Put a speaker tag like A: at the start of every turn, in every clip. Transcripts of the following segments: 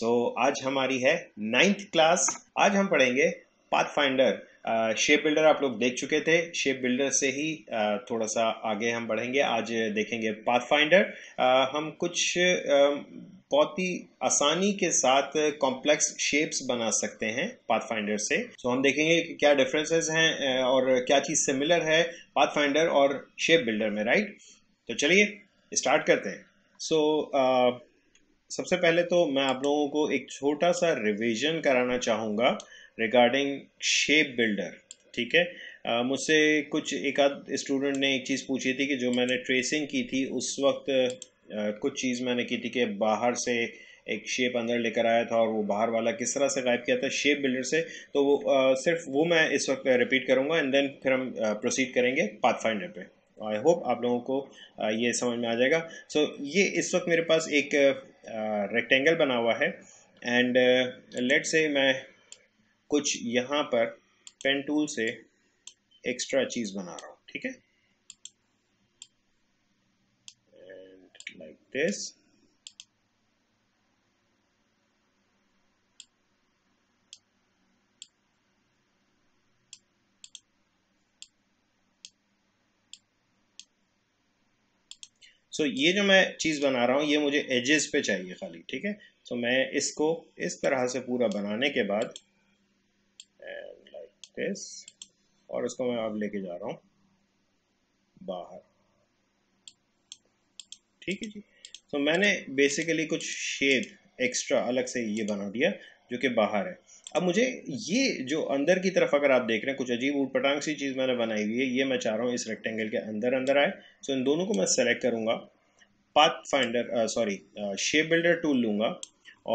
A: सो so, आज हमारी है नाइन्थ क्लास आज हम पढ़ेंगे पाथ फाइंडर शेप बिल्डर आप लोग देख चुके थे शेप बिल्डर से ही uh, थोड़ा सा आगे हम बढ़ेंगे आज देखेंगे पाथ फाइंडर uh, हम कुछ uh, बहुत ही आसानी के साथ कॉम्प्लेक्स शेप्स बना सकते हैं पाथफाइंडर से तो so, हम देखेंगे कि क्या डिफरेंसेस हैं uh, और क्या चीज़ सिमिलर है पाथफाइंडर और शेप बिल्डर में राइट right? तो चलिए स्टार्ट करते हैं सो so, uh, सबसे पहले तो मैं आप लोगों को एक छोटा सा रिवीजन कराना चाहूँगा रिगार्डिंग शेप बिल्डर ठीक है मुझसे कुछ एक आध स्टूडेंट ने एक चीज़ पूछी थी कि जो मैंने ट्रेसिंग की थी उस वक्त आ, कुछ चीज़ मैंने की थी कि बाहर से एक शेप अंदर लेकर आया था और वो बाहर वाला किस तरह से गायब किया था शेप बिल्डर से तो वो आ, सिर्फ वो मैं इस वक्त रिपीट करूँगा एंड देन फिर हम प्रोसीड करेंगे पाथ फाइंडर आई होप आप लोगों को ये समझ में आ जाएगा सो so, ये इस वक्त मेरे पास एक रेक्टेंगल uh, बना हुआ है एंड लेट से मैं कुछ यहाँ पर पेन टूल से एक्स्ट्रा चीज़ बना रहा हूँ ठीक है एंड लाइक दिस सो ये जो मैं चीज़ बना रहा हूँ ये मुझे एजेस पे चाहिए खाली ठीक है तो मैं इसको इस तरह से पूरा बनाने के बाद लाइक दिस और इसको मैं अब लेके जा रहा हूँ बाहर ठीक है जी तो मैंने बेसिकली कुछ शेप एक्स्ट्रा अलग से ये बना दिया जो कि बाहर है अब मुझे ये जो अंदर की तरफ अगर आप देख रहे हैं कुछ अजीब ऊटपटांग सी चीज़ मैंने बनाई हुई है ये मैं चाह रहा हूँ इस रेक्टेंगल के अंदर अंदर आए सो इन दोनों को मैं सेलेक्ट करूँगा path finder sorry shape builder tool लूँगा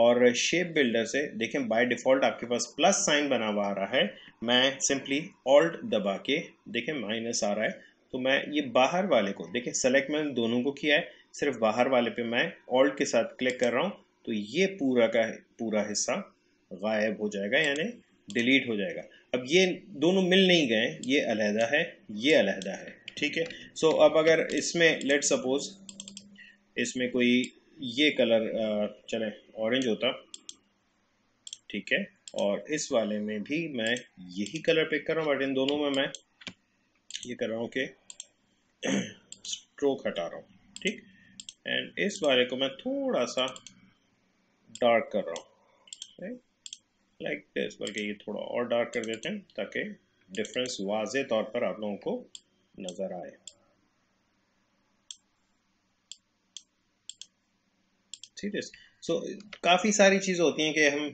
A: और शेप बिल्डर से देखें बाय डिफ़ॉल्ट आपके पास प्लस साइन बना हुआ आ रहा है मैं सिंपली ऑल्ट दबा के देखें माइनस आ रहा है तो मैं ये बाहर वाले को देखें सेलेक्ट मैंने दोनों को किया है सिर्फ बाहर वाले पे मैं ऑल्ट के साथ क्लिक कर रहा हूँ तो ये पूरा का पूरा हिस्सा गायब हो जाएगा यानी डिलीट हो जाएगा अब ये दोनों मिल नहीं गए ये अलहदा है ये अलहदा है ठीक है सो अब अगर इसमें लेट सपोज इसमें कोई ये कलर चले ऑरेंज होता ठीक है और इस वाले में भी मैं यही कलर पिक कर रहा हूँ बट इन दोनों में मैं ये कर रहा हूँ कि स्ट्रोक हटा रहा हूँ ठीक एंड इस वाले को मैं थोड़ा सा डार्क कर रहा हूँ लाइक दिस बल्कि ये थोड़ा और डार्क कर देते हैं ताकि डिफरेंस वाज तौर पर आप लोगों को नज़र आए ठीक है सो काफ़ी सारी चीज़ें होती हैं कि हम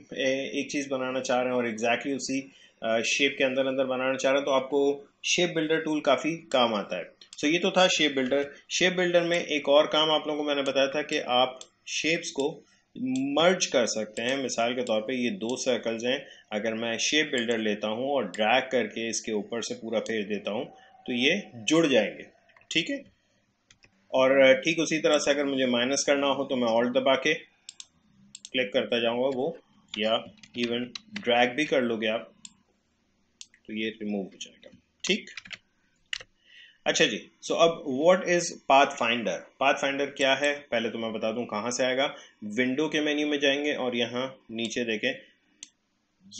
A: एक चीज़ बनाना चाह रहे हैं और एग्जैक्टली exactly उसी शेप के अंदर अंदर बनाना चाह रहे हैं तो आपको शेप बिल्डर टूल काफ़ी काम आता है सो so, ये तो था शेप बिल्डर शेप बिल्डर में एक और काम आप लोगों को मैंने बताया था कि आप शेप्स को मर्ज कर सकते हैं मिसाल के तौर पे ये दो सर्कल्स हैं अगर मैं शेप बिल्डर लेता हूँ और ड्रैग करके इसके ऊपर से पूरा फेर देता हूँ तो ये जुड़ जाएंगे ठीक है और ठीक उसी तरह से अगर मुझे माइनस करना हो तो मैं ऑल्ट दबा के क्लिक करता जाऊँगा वो या इवन ड्रैग भी कर लोगे आप तो ये रिमूव हो जाएगा ठीक अच्छा जी सो so अब what is path finder path finder क्या है पहले तो मैं बता दूं कहां से आएगा विंडो के मेन्यू में जाएंगे और यहां नीचे देखें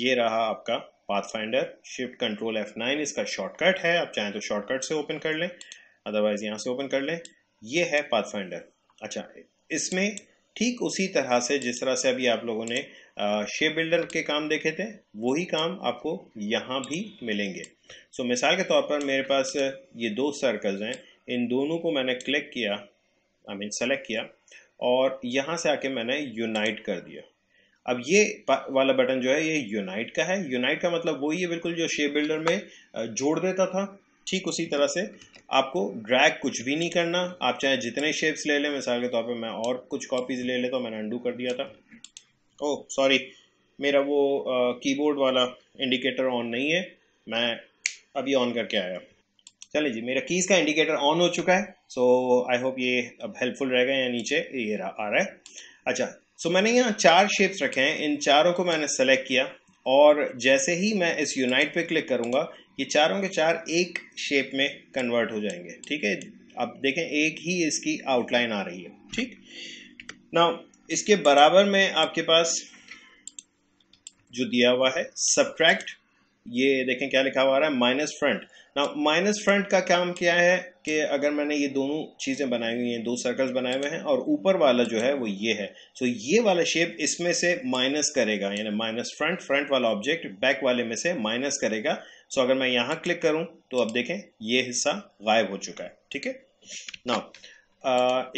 A: ये रहा आपका path finder shift control F nine इसका शॉर्टकट है आप चाहें तो शॉर्टकट से ओपन कर लें अदरवाइज यहां से ओपन कर लें ये है पाथ फाइंडर अच्छा इसमें ठीक उसी तरह से जिस तरह से अभी आप लोगों ने शेप बिल्डर के काम देखे थे वही काम आपको यहाँ भी मिलेंगे सो so, मिसाल के तौर पर मेरे पास ये दो सर्कल्स हैं इन दोनों को मैंने क्लिक किया आई मीन सेलेक्ट किया और यहाँ से आके मैंने यूनाइट कर दिया अब ये वाला बटन जो है ये यूनाइट का है यूनाइट का मतलब वही है बिल्कुल जो शेप बिल्डर में जोड़ देता था ठीक उसी तरह से आपको ड्रैग कुछ भी नहीं करना आप चाहे जितने शेप्स ले लें मिसाल के तौर पे मैं और कुछ कॉपीज़ ले लेता तो मैंने अंडू कर दिया था ओह सॉरी मेरा वो कीबोर्ड वाला इंडिकेटर ऑन नहीं है मैं अभी ऑन करके आया चले जी मेरा कीज़ का इंडिकेटर ऑन हो चुका है सो आई होप ये अब हेल्पफुल रहेगा या नीचे ये आ रहा है अच्छा सो so, मैंने यहाँ चार शेप्स रखे हैं इन चारों को मैंने सेलेक्ट किया और जैसे ही मैं इस यूनाइट पे क्लिक करूँगा ये चारों के चार एक शेप में कन्वर्ट हो जाएंगे ठीक है अब देखें एक ही इसकी आउटलाइन आ रही है ठीक ना इसके बराबर में आपके पास जो दिया हुआ है सब्ट्रैक्ट ये देखें क्या लिखा हुआ आ रहा है माइनस फ्रंट ना माइनस फ्रंट का काम क्या है कि अगर मैंने ये दोनों चीज़ें बनाई हुई हैं दो सर्कल्स बनाए हुए हैं और ऊपर वाला जो है वो ये है सो so, ये वाला शेप इसमें से माइनस करेगा यानी माइनस फ्रंट फ्रंट वाला ऑब्जेक्ट बैक वाले में से माइनस करेगा सो so, अगर मैं यहां क्लिक करूं तो अब देखें ये हिस्सा गायब हो चुका है ठीक है ना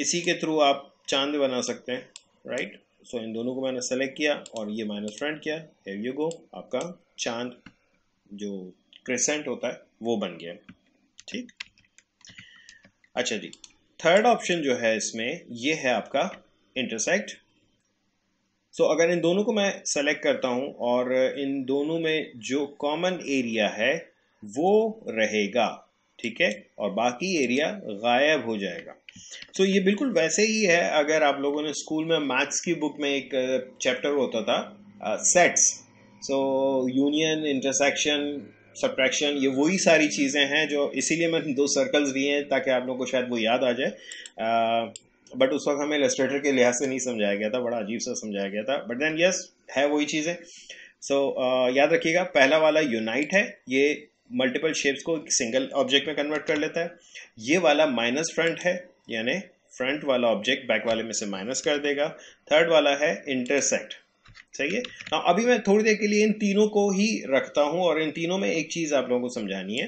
A: इसी के थ्रू आप चांद बना सकते हैं राइट सो इन दोनों को मैंने सेलेक्ट किया और ये माइनस फ्रंट किया हैव यू गो आपका चांद जो क्रिसेंट होता है वो बन गया ठीक अच्छा जी थर्ड ऑप्शन जो है इसमें ये है आपका इंटरसेक्ट सो so, अगर इन दोनों को मैं सेलेक्ट करता हूं और इन दोनों में जो कॉमन एरिया है वो रहेगा ठीक है और बाकी एरिया गायब हो जाएगा सो so, ये बिल्कुल वैसे ही है अगर आप लोगों ने स्कूल में मैथ्स की बुक में एक चैप्टर होता था sets so union intersection subtraction ये वही सारी चीज़ें हैं जो इसीलिए मैंने दो सर्कल्स दिए हैं ताकि आप लोगों को शायद वो याद आ जाए बट उस वक्त हमें इलस्ट्रेटर के लिहाज से नहीं समझाया गया था बड़ा अजीब सा समझाया गया था बट देन यस है वही चीज़ें सो so, uh, याद रखिएगा पहला वाला यूनाइट है ये मल्टीपल शेप्स को एक सिंगल ऑब्जेक्ट में कन्वर्ट कर लेता है ये वाला माइनस फ्रंट है यानी फ्रंट वाला ऑब्जेक्ट बैक वाले में से माइनस कर देगा थर्ड वाला है इंटरसेक्ट सही है ना अभी मैं थोड़ी देर के लिए इन तीनों को ही रखता हूं और इन तीनों में एक चीज़ आप लोगों को समझानी है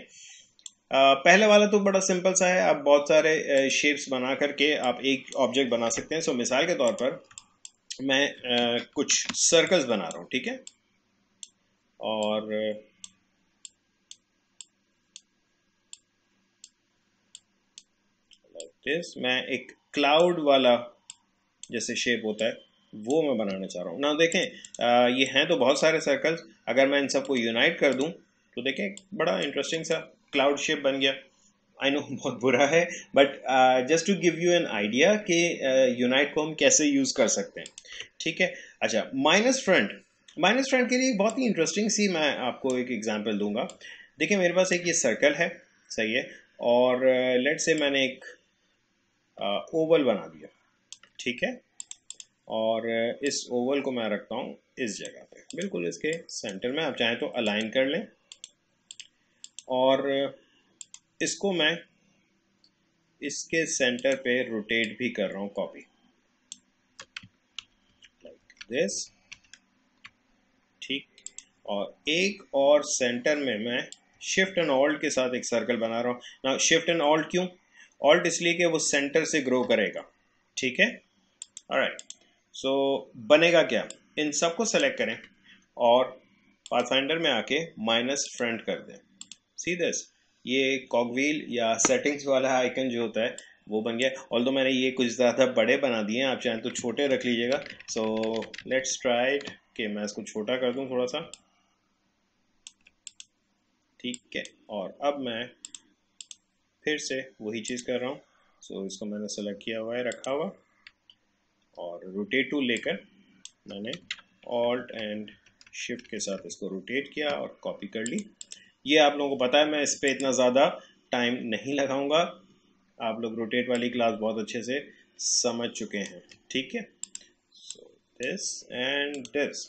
A: पहले वाला तो बड़ा सिंपल सा है आप बहुत सारे शेप्स बना करके आप एक ऑब्जेक्ट बना सकते हैं सो मिसाल के तौर पर मैं कुछ सर्कल्स बना रहा हूं ठीक है और इज मैं एक क्लाउड वाला जैसे शेप होता है वो मैं बनाना चाह रहा हूँ ना देखें आ, ये हैं तो बहुत सारे सर्कल्स अगर मैं इन सबको यूनाइट कर दूँ तो देखें बड़ा इंटरेस्टिंग सा क्लाउड शेप बन गया आई नो बहुत बुरा है but just to give you an idea कि यूनाइट को हम कैसे यूज़ कर सकते हैं ठीक है अच्छा माइनस फ्रंट माइनस फ्रंट के लिए बहुत ही इंटरेस्टिंग सी मैं आपको एक एग्जाम्पल दूंगा देखिए मेरे पास एक ये सर्कल है सही है और लेट uh, से मैंने एक ओवल बना दिया ठीक है और इस ओवल को मैं रखता हूँ इस जगह पे बिल्कुल इसके सेंटर में आप चाहें तो अलाइन कर लें और इसको मैं इसके सेंटर पे रोटेट भी कर रहा हूँ कॉपी लाइक दिस ठीक और एक और सेंटर में मैं शिफ्ट एंड ऑल्ट के साथ एक सर्कल बना रहा हूँ ना शिफ्ट एंड ऑल्ट क्यों ऑल्ट इसलिए कि वो सेंटर से ग्रो करेगा ठीक है राइट सो so, बनेगा क्या इन सबको सेलेक्ट करें और पाथफाइंडर में आके माइनस फ्रंट कर दें दस ये कॉकव्हील या सेटिंग्स वाला आइकन जो होता है वो बन गया ऑल दो मैंने ये कुछ ज़्यादा बड़े बना दिए हैं आप चाहें तो छोटे रख लीजिएगा सो लेट्स ट्राइड के मैं इसको छोटा कर दूँ थोड़ा सा ठीक है और अब मैं फिर से वही चीज़ कर रहा हूँ सो so, इसको मैंने सेलेक्ट किया हुआ है रखा हुआ और रोटेट टू लेकर मैंने ऑल्ट एंड शिफ्ट के साथ इसको रोटेट किया और कॉपी कर ली ये आप लोगों को पता है मैं इस पर इतना ज़्यादा टाइम नहीं लगाऊंगा आप लोग रोटेट वाली क्लास बहुत अच्छे से समझ चुके हैं ठीक है सो दिस एंड दिस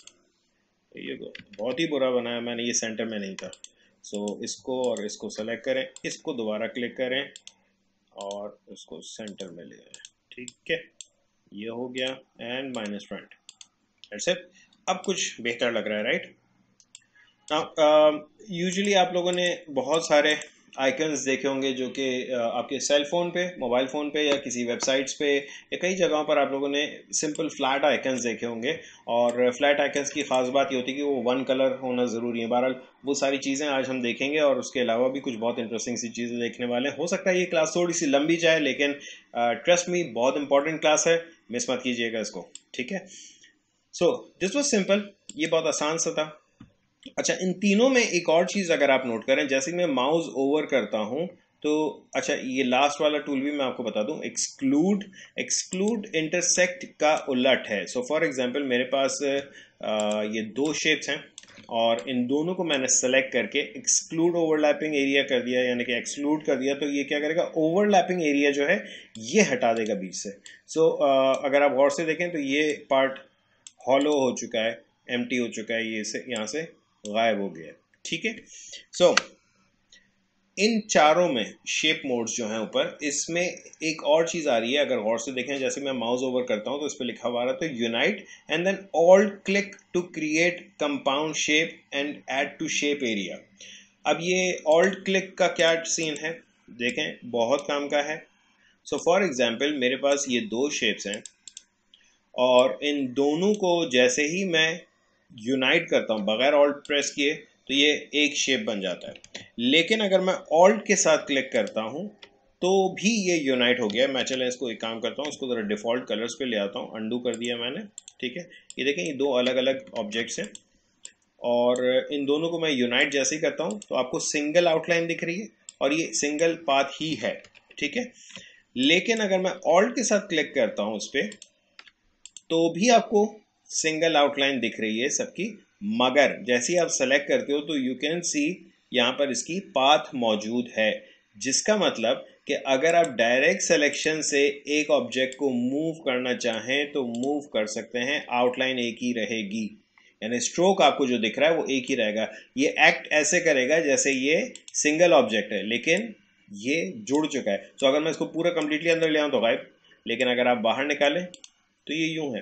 A: ये बहुत ही बुरा बनाया मैंने ये सेंटर में नहीं था सो so, इसको और इसको सेलेक्ट करें इसको दोबारा क्लिक करें और उसको सेंटर में ले आए ठीक है ये हो गया एंड माइनस फ्रंट इट अब कुछ बेहतर लग रहा है राइट यूजली uh, आप लोगों ने बहुत सारे आइकन्स देखे होंगे जो कि आपके सेल फ़ोन पे मोबाइल फ़ोन पे या किसी वेबसाइट्स पे या कई जगहों पर आप लोगों ने सिंपल फ्लैट आइकन्स देखे होंगे और फ्लैट आइकन्स की ख़ास बात ये होती है कि वो वन कलर होना ज़रूरी है बहरहाल वो सारी चीज़ें आज हम देखेंगे और उसके अलावा भी कुछ बहुत इंटरेस्टिंग सी चीज़ें देखने वाले हैं हो सकता है ये क्लास थोड़ी सी लंबी जाए लेकिन ट्रस्ट मी बहुत इंपॉर्टेंट क्लास है मिस मत कीजिएगा इसको ठीक है सो दिस वॉज सिंपल ये बहुत आसान सा था अच्छा इन तीनों में एक और चीज़ अगर आप नोट करें जैसे मैं माउस ओवर करता हूँ तो अच्छा ये लास्ट वाला टूल भी मैं आपको बता दूं एक्सक्लूड एक्सक्लूड इंटरसेक्ट का उलट है सो फॉर एग्जांपल मेरे पास आ, ये दो शेप्स हैं और इन दोनों को मैंने सेलेक्ट करके एक्सक्लूड ओवरलैपिंग एरिया कर दिया यानी कि एक्सक्लूड कर दिया तो ये क्या करेगा ओवरलैपिंग एरिया जो है ये हटा देगा बीच से सो so, अगर आप गौर से देखें तो ये पार्ट हॉलो हो चुका है एम हो चुका है ये से यहाँ से गायब हो गया ठीक है सो इन चारों में शेप मोड्स जो हैं ऊपर इसमें एक और चीज़ आ रही है अगर गौर से देखें जैसे मैं माउस ओवर करता हूं तो इस पर लिखा हुआ रहा है unite and then all click to create compound shape and add to shape area अब ये ऑल्ट क्लिक का क्या सीन है देखें बहुत काम का है सो फॉर एग्ज़ाम्पल मेरे पास ये दो शेप्स हैं और इन दोनों को जैसे ही मैं यूनाइट करता हूँ बगैर ऑल्ट प्रेस किए तो ये एक शेप बन जाता है लेकिन अगर मैं ऑल्ट के साथ क्लिक करता हूँ तो भी ये यूनाइट हो गया मैं चले इसको एक काम करता हूँ उसको ज़रा डिफ़ॉल्ट कलर्स पे ले आता हूँ अंडू कर दिया मैंने ठीक है ये देखें ये दो अलग अलग ऑब्जेक्ट्स हैं और इन दोनों को मैं यूनाइट जैसे ही करता हूँ तो आपको सिंगल आउटलाइन दिख रही है और ये सिंगल पाथ ही है ठीक है लेकिन अगर मैं ऑल्ट के साथ क्लिक करता हूँ उस पर तो भी आपको सिंगल आउटलाइन दिख रही है सबकी मगर जैसे ही आप सेलेक्ट करते हो तो यू कैन सी यहाँ पर इसकी पाथ मौजूद है जिसका मतलब कि अगर आप डायरेक्ट सिलेक्शन से एक ऑब्जेक्ट को मूव करना चाहें तो मूव कर सकते हैं आउटलाइन एक ही रहेगी यानी स्ट्रोक आपको जो दिख रहा है वो एक ही रहेगा ये एक्ट ऐसे करेगा जैसे ये सिंगल ऑब्जेक्ट है लेकिन ये जुड़ चुका है तो अगर मैं इसको पूरा कंप्लीटली अंदर ले आऊँ तो गायब लेकिन अगर आप बाहर निकालें तो ये यूं है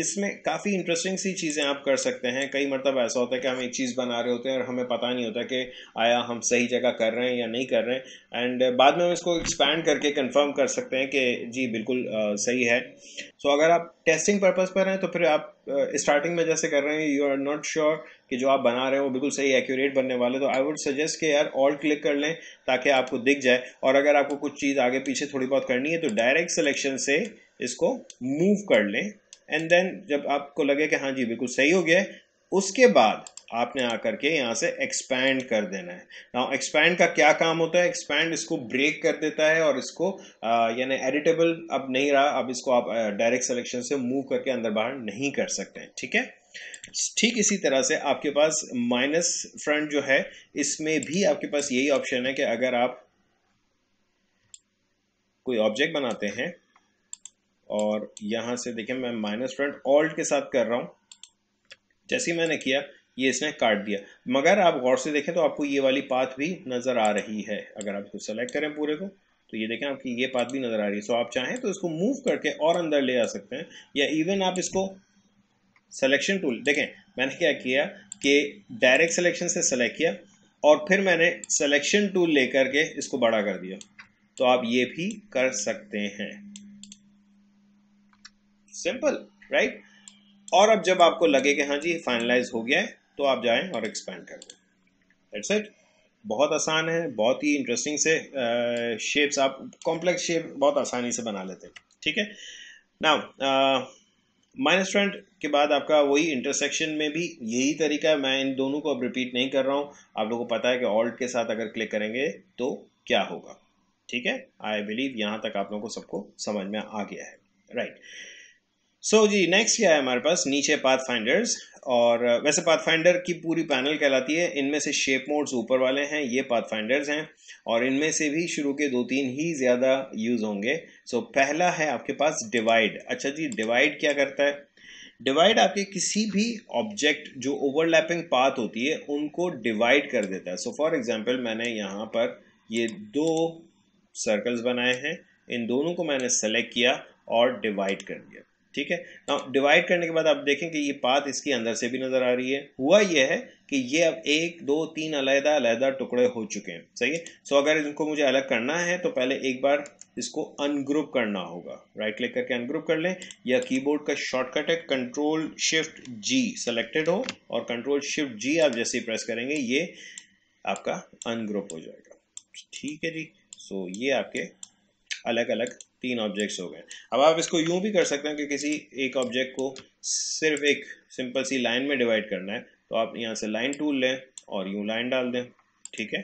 A: इसमें काफ़ी इंटरेस्टिंग सी चीज़ें आप कर सकते हैं कई मरतब ऐसा होता है कि हम एक चीज़ बना रहे होते हैं और हमें पता नहीं होता कि आया हम सही जगह कर रहे हैं या नहीं कर रहे हैं एंड बाद में हम इसको एक्सपैंड करके कंफर्म कर सकते हैं कि जी बिल्कुल आ, सही है सो so, अगर आप टेस्टिंग पर्पज़ पर हैं तो फिर आप स्टार्टिंग में जैसे कर रहे हैं यू आर नॉट श्योर कि जो आप बना रहे हो वो बिल्कुल सही एक्यूरेट बनने वाले तो आई वुड सजेस्ट कि यार ऑल क्लिक कर लें ताकि आपको दिख जाए और अगर आपको कुछ चीज़ आगे पीछे थोड़ी बहुत करनी है तो डायरेक्ट सिलेक्शन से इसको मूव कर लें एंड देन जब आपको लगे कि हाँ जी बिल्कुल सही हो गया है उसके बाद आपने आकर के यहाँ से एक्सपैंड कर देना है ना एक्सपैंड का क्या काम होता है एक्सपैंड इसको ब्रेक कर देता है और इसको यानी एडिटेबल अब नहीं रहा अब इसको आप डायरेक्ट सिलेक्शन से मूव करके अंदर बाहर नहीं कर सकते हैं ठीक है ठीक इसी तरह से आपके पास माइनस फ्रंट जो है इसमें भी आपके पास यही ऑप्शन है कि अगर आप कोई ऑब्जेक्ट बनाते हैं और यहाँ से देखें मैं माइनस फ्रंट ऑल्ट के साथ कर रहा हूँ जैसे ही मैंने किया ये इसने काट दिया मगर आप गौर से देखें तो आपको ये वाली पाथ भी नज़र आ रही है अगर आप इसको सेलेक्ट करें पूरे को तो ये देखें आपकी ये पाथ भी नज़र आ रही है सो आप चाहें तो इसको मूव करके और अंदर ले आ सकते हैं या इवन आप इसको सेलेक्शन टूल देखें मैंने क्या किया कि डायरेक्ट सिलेक्शन से सेलेक्ट किया और फिर मैंने सेलेक्शन टूल लेकर के इसको बड़ा कर दिया तो आप ये भी कर सकते हैं सिंपल राइट और अब जब आपको लगे कि हाँ जी फाइनलाइज हो गया है तो आप जाएं और एक्सपैंड कर दें दैट्स इट बहुत आसान है बहुत ही इंटरेस्टिंग से शेप्स आप कॉम्प्लेक्स शेप बहुत आसानी से बना लेते हैं ठीक है ना माइनस फ्रंट के बाद आपका वही इंटरसेक्शन में भी यही तरीका है मैं इन दोनों को अब रिपीट नहीं कर रहा हूँ आप लोगों को पता है कि ऑल्ट के साथ अगर क्लिक करेंगे तो क्या होगा ठीक है आई बिलीव यहाँ तक आप लोगों को सबको समझ में आ गया है राइट right. सो so, जी नेक्स्ट क्या है हमारे पास नीचे पाथ फाइंडर्स और वैसे पाथ फाइंडर की पूरी पैनल कहलाती है इनमें से शेप मोड्स ऊपर वाले हैं ये पाथ फाइंडर्स हैं और इनमें से भी शुरू के दो तीन ही ज़्यादा यूज़ होंगे सो so, पहला है आपके पास डिवाइड अच्छा जी डिवाइड क्या करता है डिवाइड आपके किसी भी ऑब्जेक्ट जो ओवरलैपिंग पाथ होती है उनको डिवाइड कर देता है सो फॉर एग्जाम्पल मैंने यहाँ पर ये दो सर्कल्स बनाए हैं इन दोनों को मैंने सेलेक्ट किया और डिवाइड कर दिया ठीक है ना डिवाइड करने के बाद आप देखें कि ये पात इसके अंदर से भी नज़र आ रही है हुआ ये है कि ये अब एक दो तीन अलहदा अलहदा टुकड़े हो चुके हैं सही है सो अगर इनको मुझे अलग करना है तो पहले एक बार इसको अनग्रुप करना होगा राइट क्लिक करके अनग्रुप कर लें या कीबोर्ड का शॉर्टकट है कंट्रोल शिफ्ट जी सेलेक्टेड हो और कंट्रोल शिफ्ट जी आप जैसे ही प्रेस करेंगे ये आपका अनग्रुप हो जाएगा ठीक है जी सो ये आपके अलग अलग तीन ऑब्जेक्ट्स हो गए अब आप इसको यूं भी कर सकते हैं कि किसी एक ऑब्जेक्ट को सिर्फ एक सिंपल सी लाइन में डिवाइड करना है तो आप यहाँ से लाइन टूल लें और यूं लाइन डाल दें ठीक है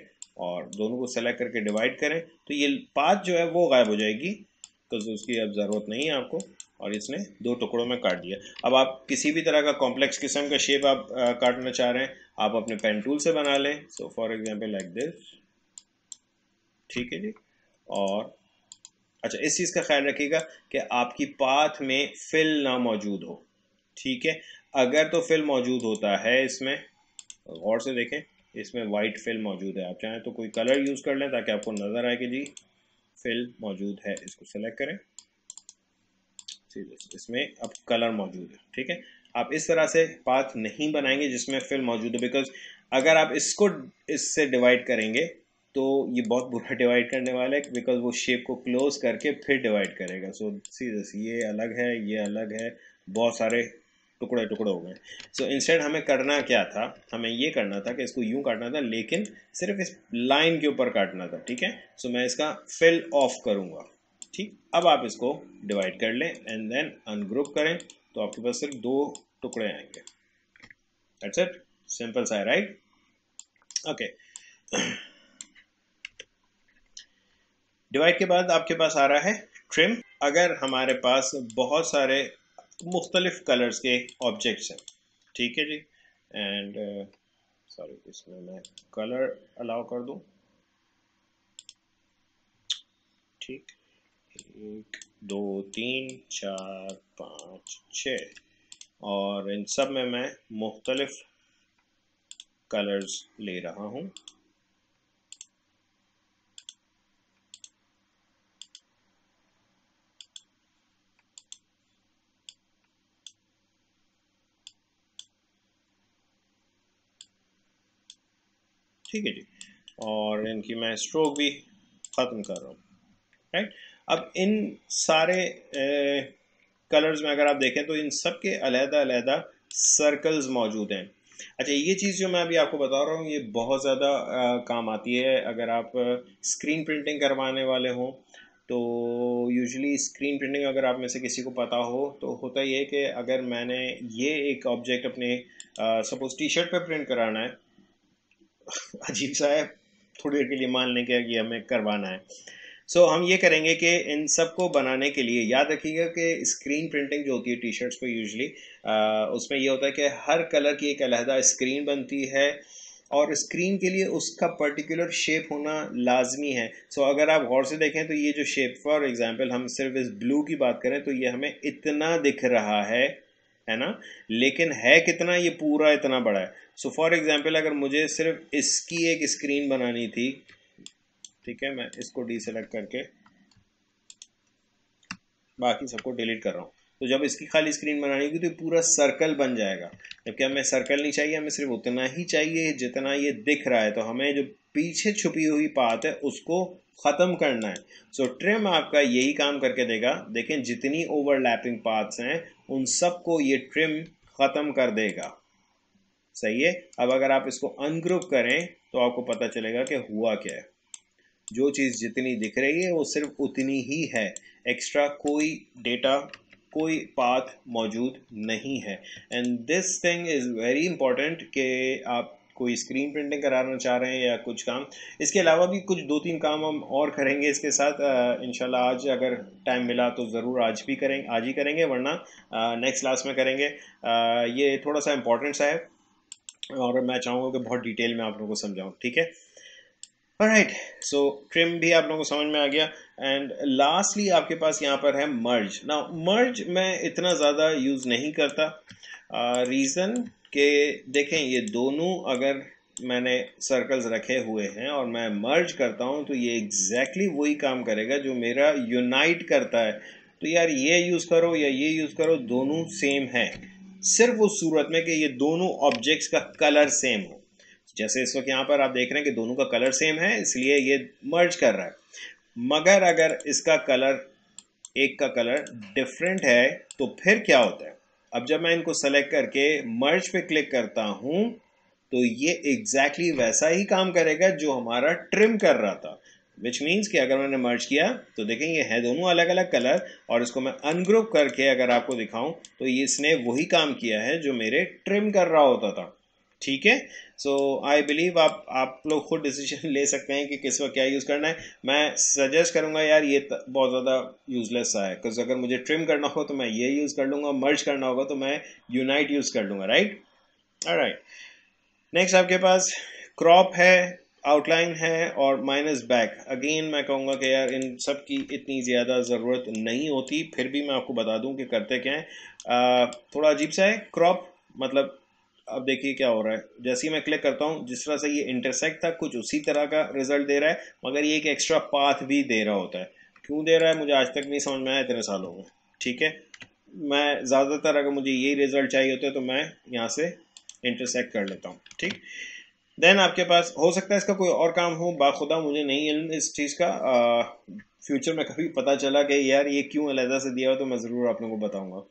A: और दोनों को सेलेक्ट करके डिवाइड करें तो ये पाथ जो है वो गायब हो जाएगी तो उसकी अब ज़रूरत नहीं है आपको और इसने दो टुकड़ों में काट दिया अब आप किसी भी तरह का कॉम्प्लेक्स किस्म का शेप आप काटना चाह रहे हैं आप अपने पेन टूल से बना लें so for example like this ठीक है जी और अच्छा इस चीज़ का ख्याल रखिएगा कि आपकी पाथ में फिल ना मौजूद हो ठीक है अगर तो फिल मौजूद होता है इसमें गौर से देखें इसमें वाइट फिल मौजूद है आप चाहें तो कोई कलर यूज़ कर लें ताकि आपको नज़र आए कि जी फिल मौजूद है इसको सेलेक्ट करें इसमें अब कलर मौजूद है ठीक है आप इस तरह से पाथ नहीं बनाएंगे जिसमें फिल मौजूद है बिकॉज अगर आप इसको इससे डिवाइड करेंगे तो ये बहुत बुरा डिवाइड करने वाला है बिकॉज वो शेप को क्लोज करके फिर डिवाइड करेगा सो दस ये अलग है ये अलग है बहुत सारे टुकड़े टुकड़े हो गए सो इंस्टेंट हमें करना क्या था हमें ये करना था कि इसको यूँ काटना था लेकिन सिर्फ इस लाइन के ऊपर काटना था ठीक है सो so, मैं इसका फिल ऑफ करूँगा ठीक अब आप इसको डिवाइड कर लें एंड देन अनग्रुप करें तो आपके पास सिर्फ दो टुकड़े आएंगे दैट्स इट सिंपल सा राइट ओके डिवाइड के बाद आपके पास आ रहा है ट्रिम अगर हमारे पास बहुत सारे मुख्तलिफ कलर्स के ऑब्जेक्ट्स हैं ठीक है जी एंड सॉरी uh, इसमें मैं कलर अलाउ कर दूं ठीक एक दो तीन चार पाँच छ और इन सब में मैं मुख्तलिफ कलर्स ले रहा हूँ ठीक है जी और इनकी मैं स्ट्रोक भी ख़त्म कर रहा हूँ राइट अब इन सारे ए, कलर्स में अगर आप देखें तो इन सब के अलहदा अलहदा सर्कल्स मौजूद हैं अच्छा ये चीज़ जो मैं अभी आपको बता रहा हूँ ये बहुत ज़्यादा काम आती है अगर आप स्क्रीन प्रिंटिंग करवाने वाले हों तो यूजुअली स्क्रीन प्रिंटिंग अगर आप में से किसी को पता हो तो होता ये है कि अगर मैंने ये एक ऑब्जेक्ट अपने सपोज टी शर्ट पर प्रिंट कराना है अजीब सा है थोड़ी देर के लिए मान लें कि हमें करवाना है सो so, हम ये करेंगे कि इन सब को बनाने के लिए याद रखिएगा कि स्क्रीन प्रिंटिंग जो होती है टी शर्ट्स पर यूजली उसमें यह होता है कि हर कलर की एक अलहदा स्क्रीन बनती है और स्क्रीन के लिए उसका पर्टिकुलर शेप होना लाजमी है सो so, अगर आप गौर से देखें तो ये जो शेप फॉर एग्जांपल हम सिर्फ इस ब्लू की बात करें तो ये हमें इतना दिख रहा है है ना लेकिन है कितना ये पूरा इतना बड़ा है सो फॉर एग्जाम्पल अगर मुझे सिर्फ इसकी एक स्क्रीन बनानी थी ठीक है मैं इसको डीसेलेक्ट करके बाकी सबको डिलीट कर रहा हूँ तो जब इसकी खाली स्क्रीन बनानी होगी तो पूरा सर्कल बन जाएगा जबकि हमें सर्कल नहीं चाहिए हमें सिर्फ उतना ही चाहिए जितना ये दिख रहा है तो हमें जो पीछे छुपी हुई पात है उसको ख़त्म करना है सो so, ट्रिम आपका यही काम करके देगा देखें जितनी ओवरलैपिंग पार्ट्स हैं उन सबको ये ट्रिम ख़त्म कर देगा सही है अब अगर आप इसको अनग्रुप करें तो आपको पता चलेगा कि हुआ क्या है जो चीज़ जितनी दिख रही है वो सिर्फ उतनी ही है एक्स्ट्रा कोई डेटा कोई पाथ मौजूद नहीं है and this thing is very important कि आप कोई स्क्रीन प्रिंटिंग कराना चाह रहे हैं या कुछ काम इसके अलावा भी कुछ दो तीन काम हम और करेंगे इसके साथ इन आज अगर टाइम मिला तो ज़रूर आज भी करेंगे आज ही करेंगे वरना नेक्स्ट क्लास में करेंगे आ, ये थोड़ा सा इम्पोर्टेंट सा है और मैं चाहूँगा कि बहुत डिटेल में आप लोगों को समझाऊँ ठीक है राइट सो ट्रिम भी आप लोगों को समझ में आ गया एंड लास्टली आपके पास यहाँ पर है मर्ज ना मर्ज मैं इतना ज़्यादा यूज़ नहीं करता रीज़न uh, के देखें ये दोनों अगर मैंने सर्कल्स रखे हुए हैं और मैं मर्ज करता हूँ तो ये एग्जैक्टली exactly वही काम करेगा जो मेरा यूनाइट करता है तो यार ये यूज़ करो या ये यूज़ करो दोनों सेम है सिर्फ उस सूरत में कि ये दोनों ऑब्जेक्ट्स का कलर सेम हो जैसे इस वक्त यहाँ पर आप देख रहे हैं कि दोनों का कलर सेम है इसलिए ये मर्ज कर रहा है मगर अगर इसका कलर एक का कलर डिफरेंट है तो फिर क्या होता है अब जब मैं इनको सेलेक्ट करके मर्ज पे क्लिक करता हूँ तो ये एग्जैक्टली exactly वैसा ही काम करेगा जो हमारा ट्रिम कर रहा था विच मीन्स कि अगर मैंने मर्ज किया तो देखें ये है दोनों अलग अलग कलर और इसको मैं अनग्रुप करके अगर आपको दिखाऊं तो ये इसने वही काम किया है जो मेरे ट्रिम कर रहा होता था ठीक है सो आई बिलीव आप आप लोग खुद डिसीजन ले सकते हैं कि किस वक्त क्या यूज़ करना है मैं सजेस्ट करूंगा यार ये बहुत ज़्यादा यूज़लेस सा है बिकॉज अगर मुझे ट्रिम करना हो तो मैं ये यूज़ कर लूँगा मर्ज करना होगा तो मैं यूनाइट यूज़ कर लूँगा राइट राइट नेक्स्ट आपके पास क्रॉप है आउटलाइन है और माइनस बैक अगेन मैं कहूँगा कि यार इन सब की इतनी ज़्यादा ज़रूरत नहीं होती फिर भी मैं आपको बता दूँ कि करते क्या हैं थोड़ा अजीब सा है क्रॉप मतलब अब देखिए क्या हो रहा है जैसे ही मैं क्लिक करता हूँ जिस तरह से ये इंटरसेक्ट था कुछ उसी तरह का रिजल्ट दे रहा है मगर ये एक एक्स्ट्रा पाथ भी दे रहा होता है क्यों दे रहा है मुझे आज तक नहीं समझ में आया इतने सालों में ठीक है मैं ज़्यादातर अगर मुझे यही रिजल्ट चाहिए होता है तो मैं यहाँ से इंटरसेक्ट कर लेता हूँ ठीक देन आपके पास हो सकता है इसका कोई और काम हो बाखुदा मुझे नहीं इल्म इस चीज़ का फ्यूचर में कभी पता चला कि यार ये क्यों अलहदा से दिया हुआ तो मैं ज़रूर आप लोगों को बताऊँगा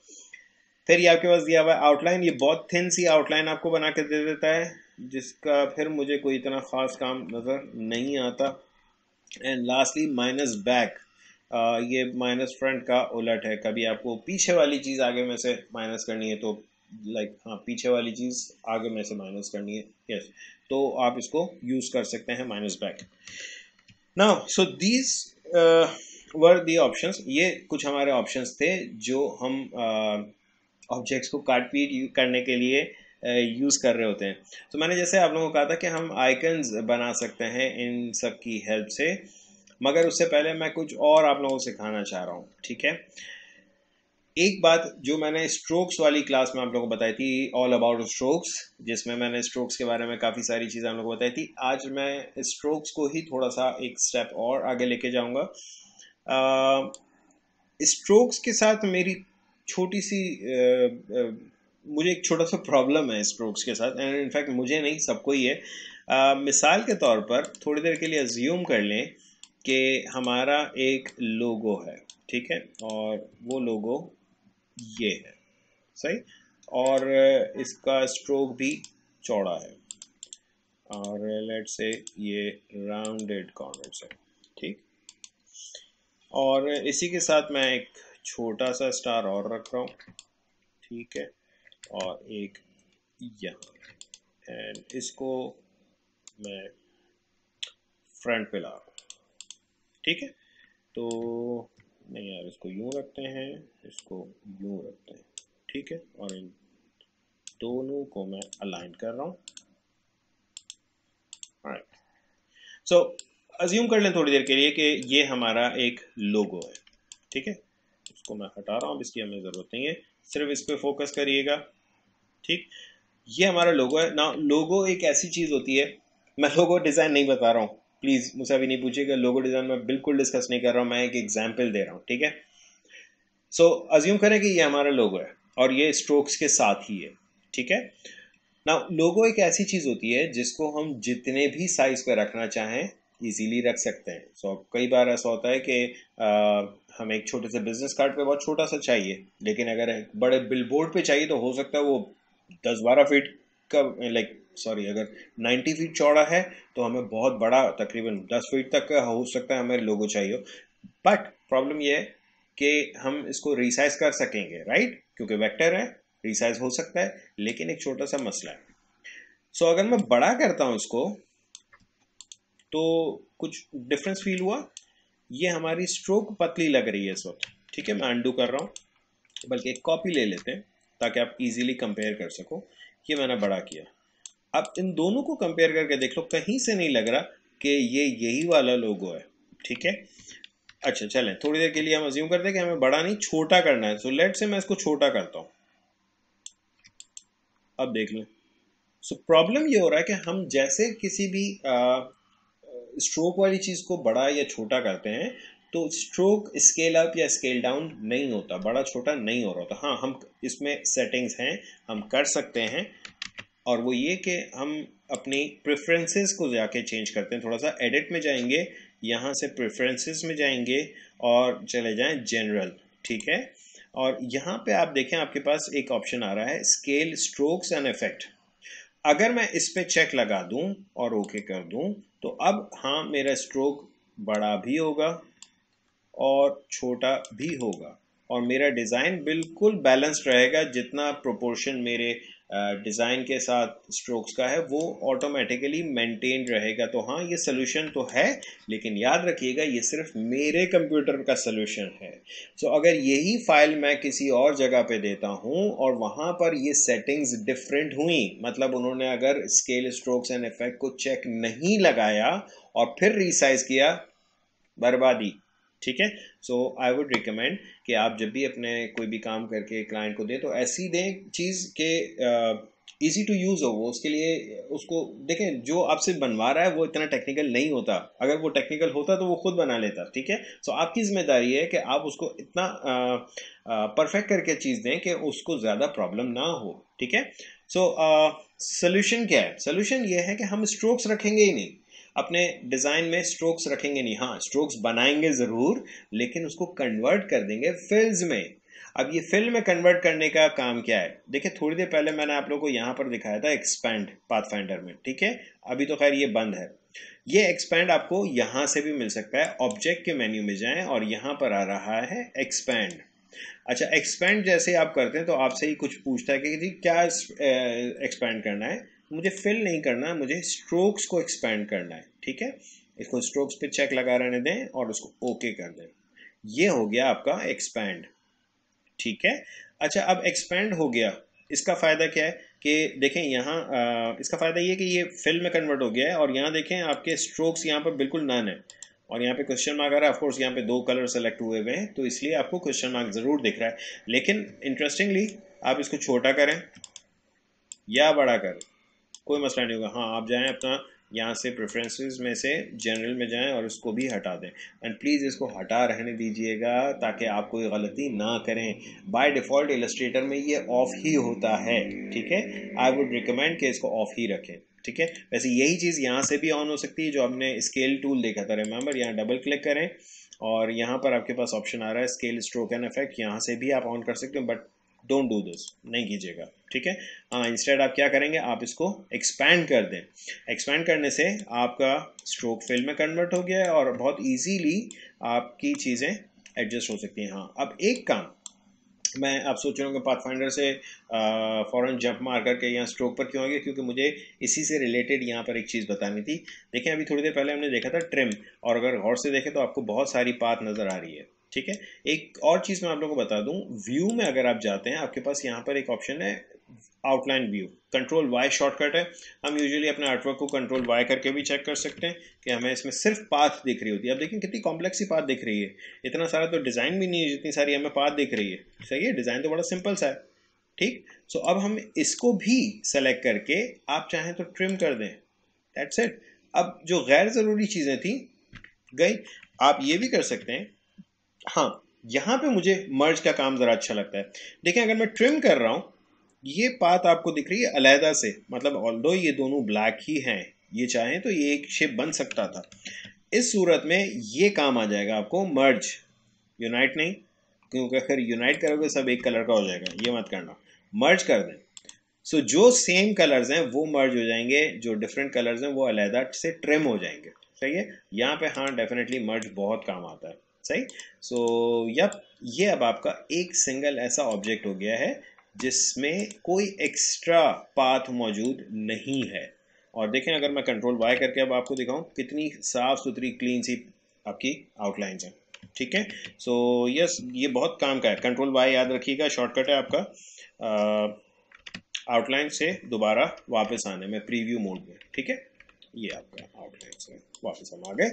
A: फिर ये आपके पास दिया हुआ है आउटलाइन ये बहुत थिन सी आउटलाइन आपको बना के दे देता है जिसका फिर मुझे कोई इतना ख़ास काम नज़र नहीं आता एंड लास्टली माइनस बैक ये माइनस फ्रंट का उलट है कभी आपको पीछे वाली चीज़ आगे में से माइनस करनी है तो लाइक like, हाँ पीछे वाली चीज़ आगे में से माइनस करनी है यस yes. तो आप इसको यूज कर सकते हैं minus back now so these were the options ये कुछ हमारे ऑप्शंस थे जो हम ऑब्जेक्ट्स uh, को काट पीट करने के लिए यूज़ uh, कर रहे होते हैं तो मैंने जैसे आप लोगों को कहा था कि हम आइकन्स बना सकते हैं इन सब की हेल्प से मगर उससे पहले मैं कुछ और आप लोगों को सिखाना चाह रहा हूँ ठीक है एक बात जो मैंने स्ट्रोक्स वाली क्लास में आप लोगों को बताई थी ऑल अबाउट स्ट्रोक्स जिसमें मैंने स्ट्रोक्स के बारे में काफ़ी सारी चीज़ें आप लोगों को बताई थी आज मैं स्ट्रोक्स को ही थोड़ा सा एक स्टेप और आगे लेके जाऊंगा स्ट्रोक्स के साथ मेरी छोटी सी आ, आ, मुझे एक छोटा सा प्रॉब्लम है स्ट्रोक्स के साथ एंड इनफैक्ट मुझे नहीं सबको ही है आ, मिसाल के तौर पर थोड़ी देर के लिए ज्यूम कर लें कि हमारा एक लोगो है ठीक है और वो लोगो ये है सही और इसका स्ट्रोक भी चौड़ा है और लेट से ये राउंडेड कॉर्नर्स है ठीक और इसी के साथ मैं एक छोटा सा स्टार और रख रहा हूँ ठीक है और एक यहाँ एंड इसको मैं फ्रंट पे ला रहा हूँ ठीक है तो नहीं यार इसको यूं रखते हैं इसको यूं रखते हैं ठीक है और इन दोनों को मैं अलाइन कर रहा हूं राइट सो अज्यूम कर लें थोड़ी देर के लिए कि ये हमारा एक लोगो है ठीक है इसको मैं हटा रहा हूं इसकी हमें ज़रूरत नहीं है सिर्फ इस पर फोकस करिएगा ठीक ये हमारा लोगो है ना लोगो एक ऐसी चीज़ होती है मैं लोगो डिज़ाइन नहीं बता रहा हूँ प्लीज़ मुझसे अभी नहीं पूछेगा लोगो डिज़ाइन में बिल्कुल डिस्कस नहीं कर रहा हूँ मैं एक एग्जाम्पल दे रहा हूँ ठीक है सो अज्यूम करें कि ये हमारा लोगो है और ये स्ट्रोक्स के साथ ही है ठीक है ना लोगो एक ऐसी चीज़ होती है जिसको हम जितने भी साइज़ पर रखना चाहें इजीली रख सकते हैं सो so, कई बार ऐसा होता है कि आ, हमें एक छोटे से बिजनेस कार्ड पे बहुत छोटा सा चाहिए लेकिन अगर एक बड़े बिल बोर्ड पर चाहिए तो हो सकता है वो दस बारह फीट का लाइक सॉरी अगर 90 फीट चौड़ा है तो हमें बहुत बड़ा तकरीबन 10 फीट तक का हो सकता है हमें लोगो चाहिए बट प्रॉब्लम यह है कि हम इसको रिसाइज कर सकेंगे राइट क्योंकि वेक्टर है रिसाइज हो सकता है लेकिन एक छोटा सा मसला है सो so, अगर मैं बड़ा करता हूँ इसको तो कुछ डिफरेंस फील हुआ ये हमारी स्ट्रोक पतली लग रही है इस वक्त ठीक है मैं अंडू कर रहा हूँ बल्कि एक कॉपी ले लेते हैं ताकि आप इजीली कंपेयर कर सको ये मैंने बड़ा किया अब इन दोनों को कंपेयर करके देख लो कहीं से नहीं लग रहा कि ये यही वाला लोगो है ठीक है अच्छा चलें थोड़ी देर के लिए हम अज्यूम करते हैं कि हमें बड़ा नहीं छोटा करना है सो लेट से मैं इसको छोटा करता हूँ अब देख लें सो प्रॉब्लम ये हो रहा है कि हम जैसे किसी भी आ, स्ट्रोक वाली चीज़ को बड़ा या छोटा करते हैं तो स्ट्रोक स्केल अप या स्केल डाउन नहीं होता बड़ा छोटा नहीं हो रहा होता हाँ हम इसमें सेटिंग्स हैं हम कर सकते हैं और वो ये कि हम अपनी प्रेफरेंसेस को जाके चेंज करते हैं थोड़ा सा एडिट में जाएंगे यहाँ से प्रेफरेंसेस में जाएंगे और चले जाएं जनरल ठीक है और यहाँ पे आप देखें आपके पास एक ऑप्शन आ रहा है स्केल स्ट्रोक्स एंड इफेक्ट अगर मैं इस पर चेक लगा दूँ और ओके कर दूँ तो अब हाँ मेरा स्ट्रोक बड़ा भी होगा और छोटा भी होगा और मेरा डिज़ाइन बिल्कुल बैलेंस्ड रहेगा जितना प्रोपोर्शन मेरे डिज़ाइन के साथ स्ट्रोक्स का है वो ऑटोमेटिकली मेंटेन रहेगा तो हाँ ये सोल्यूशन तो है लेकिन याद रखिएगा ये सिर्फ मेरे कंप्यूटर का सोल्यूशन है सो so, अगर यही फाइल मैं किसी और जगह पे देता हूँ और वहाँ पर ये सेटिंग्स डिफरेंट हुई मतलब उन्होंने अगर स्केल स्ट्रोक्स एंड इफेक्ट को चेक नहीं लगाया और फिर रिसाइज किया बर्बादी ठीक है सो आई वुड रिकमेंड कि आप जब भी अपने कोई भी काम करके क्लाइंट को दें तो ऐसी दें चीज़ के ईजी टू यूज़ हो वो उसके लिए उसको देखें जो आपसे बनवा रहा है वो इतना टेक्निकल नहीं होता अगर वो टेक्निकल होता तो वो खुद बना लेता ठीक है सो so, आपकी जिम्मेदारी है कि आप उसको इतना परफेक्ट uh, uh, करके चीज़ दें कि उसको ज़्यादा प्रॉब्लम ना हो ठीक है सो so, सोल्यूशन uh, क्या है सोल्यूशन ये है कि हम स्ट्रोक्स रखेंगे ही नहीं अपने डिज़ाइन में स्ट्रोक्स रखेंगे नहीं हाँ स्ट्रोक्स बनाएंगे ज़रूर लेकिन उसको कन्वर्ट कर देंगे फिल्स में अब ये फिल्म में कन्वर्ट करने का काम क्या है देखिए थोड़ी देर पहले मैंने आप लोगों को यहाँ पर दिखाया था एक्सपैंड पाथफाइंडर में ठीक है अभी तो खैर ये बंद है ये एक्सपैंड आपको यहाँ से भी मिल सकता है ऑब्जेक्ट के मेन्यू में जाएं और यहाँ पर आ रहा है एक्सपैंड अच्छा एक्सपैंड जैसे आप करते हैं तो आपसे ही कुछ पूछता है कि जी क्या एक्सपैंड करना है मुझे फिल नहीं करना मुझे स्ट्रोक्स को एक्सपैंड करना है ठीक है इसको स्ट्रोक्स पे चेक लगा रहने दें और उसको ओके कर दें ये हो गया आपका एक्सपैंड ठीक है अच्छा अब एक्सपैंड हो गया इसका फ़ायदा क्या है कि देखें यहाँ इसका फ़ायदा ये कि ये फिल में कन्वर्ट हो गया है और यहाँ देखें आपके स्ट्रोक्स यहाँ पर बिल्कुल नन है और यहाँ पे क्वेश्चन मार्क आ रहा है ऑफकोर्स यहाँ पे दो कलर सेलेक्ट हुए हुए हैं तो इसलिए आपको क्वेश्चन मार्क ज़रूर दिख रहा है लेकिन इंटरेस्टिंगली आप इसको छोटा करें या बड़ा करें कोई मसला नहीं होगा हाँ आप जाएँ अपना यहाँ से प्रेफरेंसेस में से जनरल में जाएं और उसको भी हटा दें एंड प्लीज़ इसको हटा रहने दीजिएगा ताकि आप कोई गलती ना करें बाय डिफ़ॉल्ट इलस्ट्रेटर में ये ऑफ़ ही होता है ठीक है आई वुड रिकमेंड कि इसको ऑफ़ ही रखें ठीक है वैसे यही चीज़ यहाँ से भी ऑन हो सकती है जो आपने स्केल टूल देखा था रिमेंबर यहाँ डबल क्लिक करें और यहाँ पर आपके पास ऑप्शन आ रहा है स्केल स्ट्रोक एंड इफेक्ट यहाँ से भी आप ऑन कर सकते हो बट डोंट डू दिस नहीं कीजिएगा ठीक है हाँ इंस्टेड आप क्या करेंगे आप इसको एक्सपैंड कर दें एक्सपैंड करने से आपका स्ट्रोक फील्ड में कन्वर्ट हो गया है और बहुत इजीली आपकी चीज़ें एडजस्ट हो सकती हैं हाँ अब एक काम मैं आप सोच रहा हूँ पाथ फाइंडर से फ़ौरन जंप मार करके या स्ट्रोक पर क्यों आ गया क्योंकि मुझे इसी से रिलेटेड यहाँ पर एक चीज़ बतानी थी देखें अभी थोड़ी देर पहले हमने देखा था ट्रिम और अगर गौर से देखें तो आपको बहुत सारी पाथ नज़र आ रही है ठीक है एक और चीज़ मैं आप लोगों को बता दूं व्यू में अगर आप जाते हैं आपके पास यहाँ पर एक ऑप्शन है outline view control Y shortcut है हम यूजुअली अपने आर्टवर्क को कंट्रोल वाई करके भी चेक कर सकते हैं कि हमें इसमें सिर्फ पाथ दिख रही होती है अब देखिए कितनी कॉम्प्लेक्स ही पाथ दिख रही है इतना सारा तो डिज़ाइन भी नहीं है जितनी सारी हमें पाथ दिख रही है सही है डिज़ाइन तो बड़ा सिंपल सा है ठीक सो so, अब हम इसको भी सेलेक्ट करके आप चाहें तो ट्रिम कर दें दैट्स इट अब जो गैर ज़रूरी चीज़ें थी गई आप ये भी कर सकते हैं हाँ यहाँ पे मुझे मर्ज का काम ज़रा अच्छा लगता है देखें अगर मैं ट्रिम कर रहा हूँ ये पात आपको दिख रही है अलहदा से मतलब दो ये दोनों ब्लैक ही हैं ये चाहें तो ये एक शेप बन सकता था इस सूरत में ये काम आ जाएगा आपको मर्ज यूनाइट नहीं क्योंकि अगर यूनाइट करोगे सब एक कलर का हो जाएगा ये मत करना मर्ज कर दें सो so, जो सेम कलर्स हैं वो मर्ज हो जाएंगे जो डिफरेंट कलर्स हैं वो अलहदा से ट्रिम हो जाएंगे सही है यहाँ पे हाँ डेफिनेटली मर्ज बहुत काम आता है सही सो so, यप ये अब आपका एक सिंगल ऐसा ऑब्जेक्ट हो गया है जिसमें कोई एक्स्ट्रा पाथ मौजूद नहीं है और देखें अगर मैं कंट्रोल वाई करके अब आपको दिखाऊं कितनी साफ़ सुथरी क्लीन सी आपकी आउटलाइंस हैं ठीक है सो so, यस yes, ये बहुत काम का है कंट्रोल वाई याद रखिएगा शॉर्टकट है आपका आउटलाइन से दोबारा वापस आने में प्रीव्यू मोड में ठीक है ये आपका आउटलाइन से वापस हम आ गए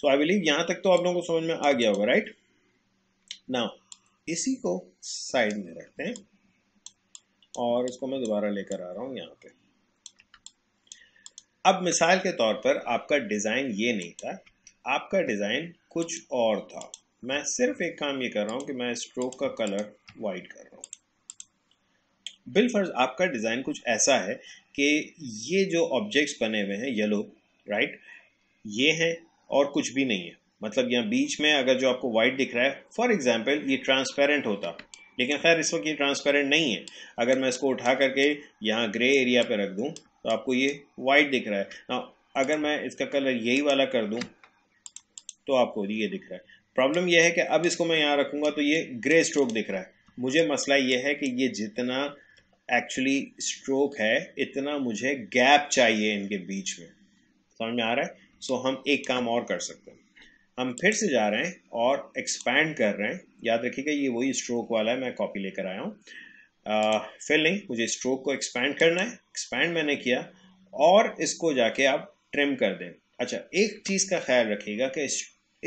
A: सो आई बिलीव यहाँ तक तो आप लोगों को समझ में आ गया होगा राइट नाउ इसी को साइड में रखते हैं और इसको मैं दोबारा लेकर आ रहा हूँ यहाँ पे अब मिसाल के तौर पर आपका डिज़ाइन ये नहीं था आपका डिज़ाइन कुछ और था मैं सिर्फ एक काम ये कर रहा हूँ कि मैं स्ट्रोक का कलर वाइट कर रहा हूँ बिलफर्ज आपका डिज़ाइन कुछ ऐसा है कि ये जो ऑब्जेक्ट्स बने हुए हैं येलो राइट ये हैं और कुछ भी नहीं है मतलब यहाँ बीच में अगर जो आपको वाइट दिख रहा है फॉर एग्जाम्पल ये ट्रांसपेरेंट होता लेकिन खैर इस वक्त ये ट्रांसपेरेंट नहीं है अगर मैं इसको उठा करके यहाँ ग्रे एरिया पे रख दूँ तो आपको ये वाइट दिख रहा है ना अगर मैं इसका कलर यही वाला कर दूँ तो आपको ये दिख रहा है प्रॉब्लम यह है कि अब इसको मैं यहाँ रखूँगा तो ये ग्रे स्ट्रोक दिख रहा है मुझे मसला ये है कि ये जितना एक्चुअली स्ट्रोक है इतना मुझे गैप चाहिए इनके बीच में समझ में आ रहा है सो so, हम एक काम और कर सकते हैं हम फिर से जा रहे हैं और एक्सपैंड कर रहे हैं याद रखिएगा ये वही स्ट्रोक वाला है मैं कॉपी लेकर आया हूँ फिर नहीं मुझे स्ट्रोक को एक्सपैंड करना है एक्सपैंड मैंने किया और इसको जाके आप ट्रिम कर दें अच्छा एक चीज़ का ख्याल रखिएगा कि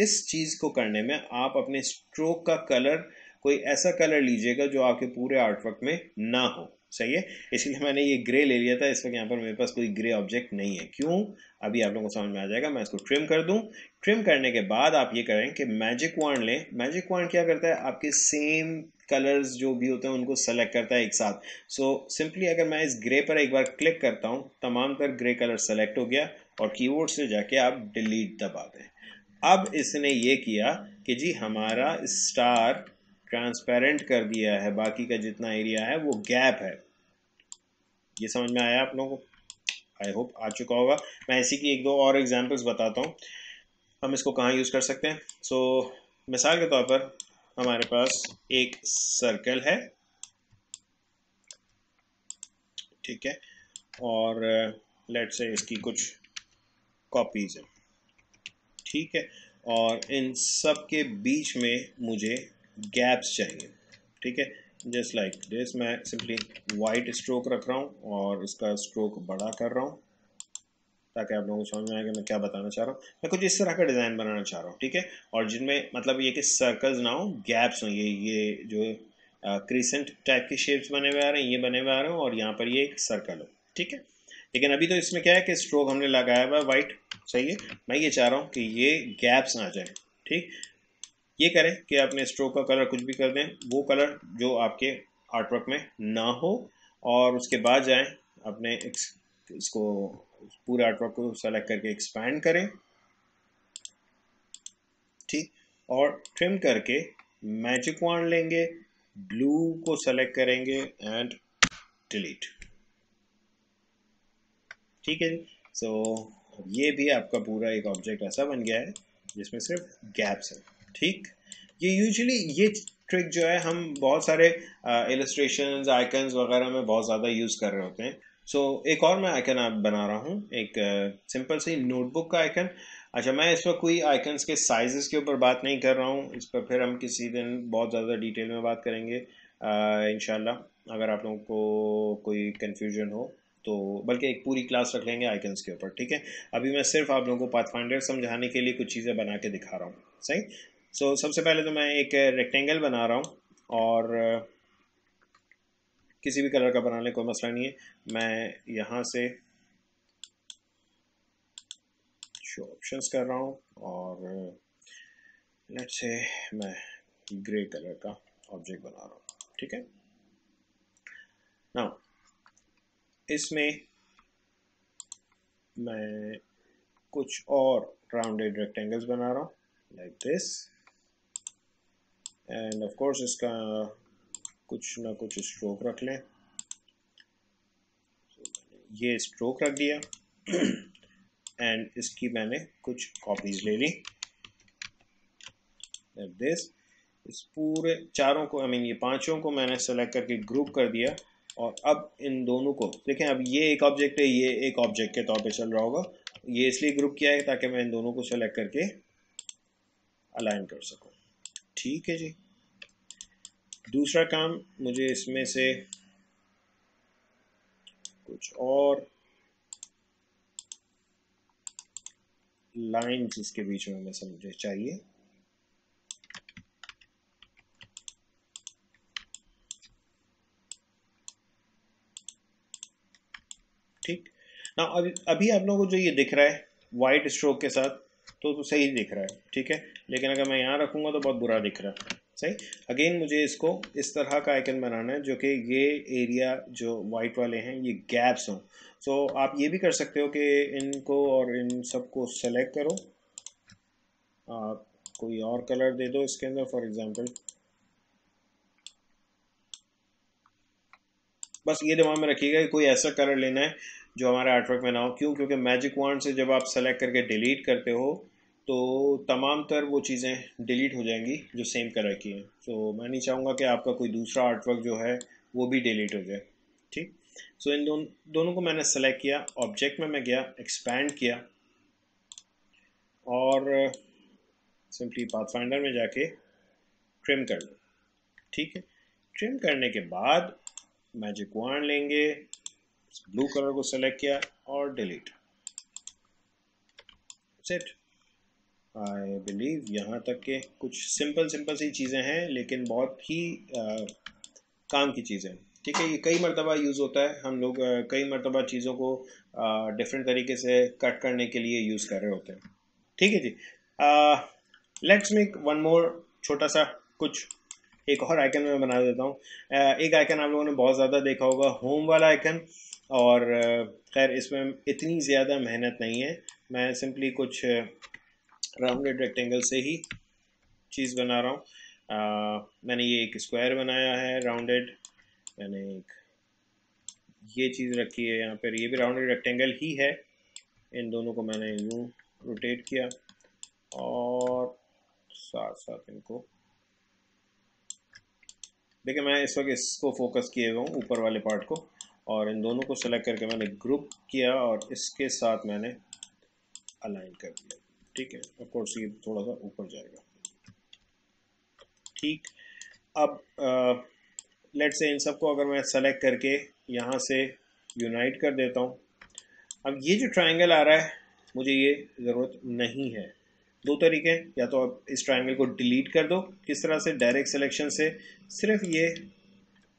A: इस चीज़ को करने में आप अपने स्ट्रोक का कलर कोई ऐसा कलर लीजिएगा जो आपके पूरे आर्टवर्क में ना हो सही है इसलिए मैंने ये ग्रे ले लिया था इस वक्त यहाँ पर मेरे पास कोई ग्रे ऑब्जेक्ट नहीं है क्यों अभी आप लोगों को समझ में आ जाएगा मैं इसको ट्रिम कर दूँ ट्रिम करने के बाद आप ये करें कि मैजिक वांड लें मैजिक वांड क्या करता है आपके सेम कलर्स जो भी होते हैं उनको सेलेक्ट करता है एक साथ सो so, सिंपली अगर मैं इस ग्रे पर एक बार क्लिक करता हूँ तमाम तर ग्रे कलर सेलेक्ट हो गया और कीबोर्ड से जाके आप डिलीट दबा दें अब इसने ये किया कि जी हमारा स्टार ट्रांसपेरेंट कर दिया है बाकी का जितना एरिया है वो गैप है ये समझ में आया आप लोगों को आई होप आ चुका होगा मैं ऐसी की एक दो और एग्जाम्पल्स बताता हूँ हम इसको कहाँ यूज़ कर सकते हैं सो so, मिसाल के तौर पर हमारे पास एक सर्कल है ठीक है और लेट से इसकी कुछ कॉपीज हैं ठीक है और इन सब के बीच में मुझे गैप्स चाहिए ठीक है जस्ट लाइक दिस मैं सिंपली वाइट स्ट्रोक रख रहा हूँ और इसका स्ट्रोक बड़ा कर रहा हूँ ताकि आप लोगों को समझ में आएगा मैं क्या बताना चाह रहा हूँ मैं कुछ इस तरह का डिज़ाइन बनाना चाह रहा हूँ ठीक है और जिनमें मतलब ये कि सर्कल्स ना हो गैप्स हों ये ये जो क्रिसेंट टाइप के शेप्स बने हुए आ रहे हैं ये बने हुए आ रहे हैं और यहाँ पर ये एक सर्कल हो ठीक है लेकिन अभी तो इसमें क्या है कि स्ट्रोक हमने लगाया हुआ है वाइट सही है मैं ये चाह रहा हूँ कि ये गैप्स ना जाए ठीक ये करें कि आपने स्ट्रोक का कलर कुछ भी कर दें वो कलर जो आपके आर्टवर्क में ना हो और उसके बाद जाएं अपने इसको पूरे आर्टवर्क को सेलेक्ट करके एक्सपैंड करें ठीक और ट्रिम करके मैजिक वन लेंगे ब्लू को सेलेक्ट करेंगे एंड डिलीट ठीक है जी सो so, ये भी आपका पूरा एक ऑब्जेक्ट ऐसा बन गया है जिसमें सिर्फ गैप्स हैं ठीक ये यूजली ये ट्रिक जो है हम बहुत सारे इलस्ट्रेशन आइकन्स वगैरह में बहुत ज़्यादा यूज़ कर रहे होते हैं सो so, एक और मैं आइकन आप बना रहा हूँ एक सिंपल सी नोटबुक का आइकन अच्छा मैं इस वक्त कोई आइकन्स के साइजेस के ऊपर बात नहीं कर रहा हूँ इस पर फिर हम किसी दिन बहुत ज़्यादा डिटेल में बात करेंगे इन अगर आप लोगों को कोई कन्फ्यूजन हो तो बल्कि एक पूरी क्लास रख लेंगे आइकन्स के ऊपर ठीक है अभी मैं सिर्फ आप लोगों को पाथफाइंडर समझाने के लिए कुछ चीज़ें बना के दिखा रहा हूँ सही सो so, सबसे पहले तो मैं एक रेक्टेंगल बना रहा हूँ और uh, किसी भी कलर का बनाने कोई मसला नहीं है मैं यहाँ से शो ऑप्शंस कर रहा हूँ और लेट्स uh, से मैं ग्रे कलर का ऑब्जेक्ट बना रहा हूँ ठीक है ना इसमें मैं कुछ और राउंडेड रेक्टेंगल्स बना रहा हूँ like this and of course इसका कुछ ना कुछ स्ट्रोक रख लें ये स्ट्रोक रख दिया एंड इसकी मैंने कुछ कॉपीज ले ली दिस इस पूरे चारों को आई I मीन mean, ये पांचों को मैंने सेलेक्ट करके ग्रुप कर दिया और अब इन दोनों को देखें अब ये एक ऑब्जेक्ट है ये एक ऑब्जेक्ट के तौर पे चल रहा होगा ये इसलिए ग्रुप किया है ताकि मैं इन दोनों को सेलेक्ट करके अलाइन कर सकूं ठीक है जी दूसरा काम मुझे इसमें से कुछ और लाइन इसके बीच में मैं मुझे चाहिए ठीक ना अभी अभी आप लोगों को जो ये दिख रहा है वाइट स्ट्रोक के साथ तो तो सही दिख रहा है ठीक है लेकिन अगर मैं यहाँ रखूँगा तो बहुत बुरा दिख रहा है सही अगेन मुझे इसको इस तरह का आइकन बनाना है जो कि ये एरिया जो वाइट वाले हैं ये गैप्स हों सो so, आप ये भी कर सकते हो कि इनको और इन सबको सेलेक्ट करो आप कोई और कलर दे दो इसके अंदर फॉर एग्जांपल बस ये दिमाग में रखिएगा कि कोई ऐसा कलर लेना है जो हमारे आर्टवर्क में ना हो क्यों क्योंकि मैजिक वांड से जब आप सेलेक्ट करके डिलीट करते हो तो तमाम तर वो चीज़ें डिलीट हो जाएंगी जो सेम कलर की हैं तो मैं नहीं चाहूँगा कि आपका कोई दूसरा आर्टवर्क जो है वो भी डिलीट हो जाए ठीक सो so, इन दोन, दोनों को मैंने सेलेक्ट किया ऑब्जेक्ट में मैं गया एक्सपैंड किया और सिंपली पाथफाइंडर में जाके ट्रिम कर लो ठीक है ट्रिम करने के बाद मैजिक वांड लेंगे ब्लू कलर को सेलेक्ट किया और डिलीट सेट आई बिलीव यहाँ तक के कुछ सिंपल सिंपल सी चीज़ें हैं लेकिन बहुत ही आ, काम की चीज़ें ठीक है ये कई मरतबा यूज़ होता है हम लोग कई मरतबा चीज़ों को डिफरेंट तरीके से कट करने के लिए यूज़ कर रहे होते हैं ठीक है जी लेट्स मेक वन मोर छोटा सा कुछ एक और आइकन मैं बना देता हूँ एक आइकन आप लोगों ने बहुत ज़्यादा देखा होगा होम वाला आइकन और खैर इसमें इतनी ज़्यादा मेहनत नहीं है मैं सिंपली कुछ राउंडेड रेक्टेंगल से ही चीज़ बना रहा हूँ मैंने ये एक स्क्वायर बनाया है राउंडेड मैंने एक ये चीज़ रखी है यहाँ पर ये भी राउंडेड रेक्टेंगल ही है इन दोनों को मैंने यूँ रोटेट किया और साथ साथ इनको देखिए मैं इस वक्त इसको फोकस किए हुआ हूँ ऊपर वाले पार्ट को और इन दोनों को सिलेक्ट करके मैंने ग्रुप किया और इसके साथ मैंने अलाइन कर दिया ठीक है ऑफ कोर्स ये थोड़ा सा ऊपर जाएगा ठीक अब लेट से इन सबको अगर मैं सेलेक्ट करके यहाँ से यूनाइट कर देता हूँ अब ये जो ट्रायंगल आ रहा है मुझे ये ज़रूरत नहीं है दो तरीके हैं या तो आप इस ट्रायंगल को डिलीट कर दो किस तरह से डायरेक्ट सिलेक्शन से सिर्फ ये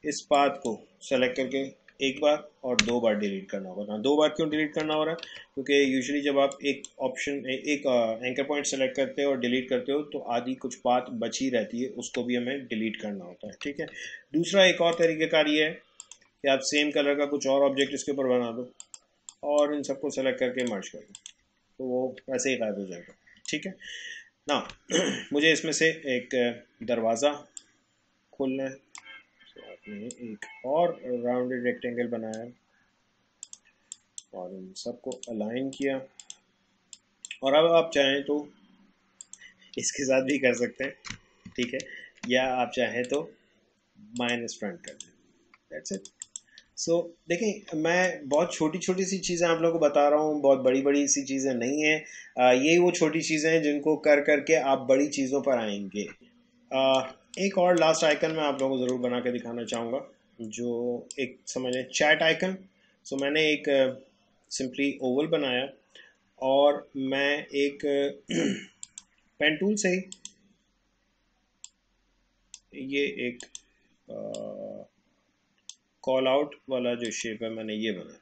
A: इस पाथ को सेलेक्ट करके एक बार और दो बार डिलीट करना होगा दो बार क्यों डिलीट करना हो रहा है क्योंकि यूजुअली जब आप एक ऑप्शन एक एंकर पॉइंट सेलेक्ट करते हो और डिलीट करते हो तो आधी कुछ बात बची रहती है उसको भी हमें डिलीट करना होता है ठीक है दूसरा एक और तरीक़ेकार ये है कि आप सेम कलर का कुछ और ऑब्जेक्ट इसके ऊपर बना दो और इन सबको सेलेक्ट करके मर्ज कर दो तो वो ऐसे ही गायब हो जाएगा ठीक है ना मुझे इसमें से एक दरवाज़ा खोलना है आपने एक और राउंडेड रेक्टेंगल बनाया और इन सबको अलाइन किया और अब आप चाहें तो इसके साथ भी कर सकते हैं ठीक है या आप चाहें तो माइनस फ्रंट कर दें दैट्स इट सो देखें मैं बहुत छोटी छोटी सी चीज़ें आप लोगों को बता रहा हूँ बहुत बड़ी बड़ी सी चीज़ें नहीं हैं यही वो छोटी चीज़ें हैं जिनको कर करके आप बड़ी चीज़ों पर आएंगे आ, एक और लास्ट आइकन मैं आप लोगों को ज़रूर बना के दिखाना चाहूँगा जो एक समझ लें चैट आइकन सो मैंने एक सिंपली ओवल बनाया और मैं एक पेन टूल से ये एक कॉल आउट वाला जो शेप है मैंने ये बनाया